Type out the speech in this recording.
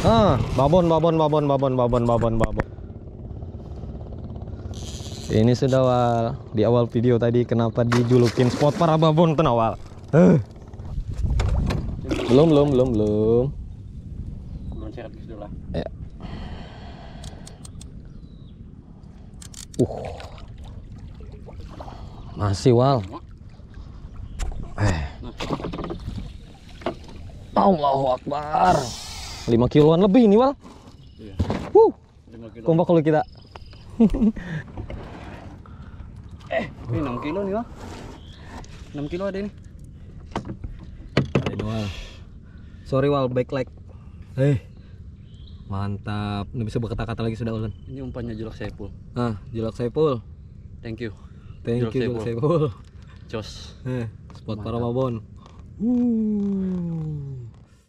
Ah, babon, babon, babon, babon, babon, babon, babon. Ini sudah wal di awal video tadi kenapa dijulukin spot para babon tenawal. Huh. Eh. Belum, belum, belum, belum. Ya. Uh. Masih wal. Eh. Nah. Allahu Akbar. 5 kiloan lebih ini, Wal. Iya. Wuh. Kompak kalau kita. eh, ini 6 kilo nih, Wal. 6 kilo ada ini. Ada ini, Wal. Sorry, Wal, back leg. Eh. Mantap. ini bisa berkata-kata lagi sudah, Ulan. Ini umpannya Julak Saipul. Ah, Julak Saipul. Thank you. Thank julak you, Saipul. Jos. Eh, spot Mantap. para mabon. Uh.